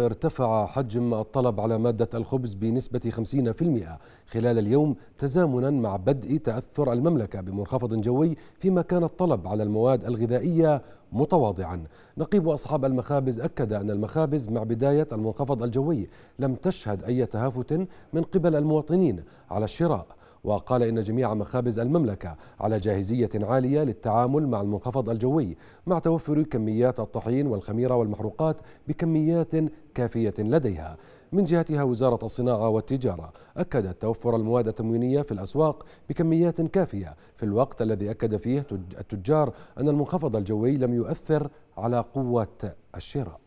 ارتفع حجم الطلب على مادة الخبز بنسبة 50% خلال اليوم تزامنا مع بدء تأثر المملكة بمنخفض جوي فيما كان الطلب على المواد الغذائية متواضعا نقيب أصحاب المخابز أكد أن المخابز مع بداية المنخفض الجوي لم تشهد أي تهافت من قبل المواطنين على الشراء وقال إن جميع مخابز المملكة على جاهزية عالية للتعامل مع المنخفض الجوي مع توفر كميات الطحين والخميرة والمحروقات بكميات كافية لديها من جهتها وزارة الصناعة والتجارة أكدت توفر المواد التموينية في الأسواق بكميات كافية في الوقت الذي أكد فيه التجار أن المنخفض الجوي لم يؤثر على قوة الشراء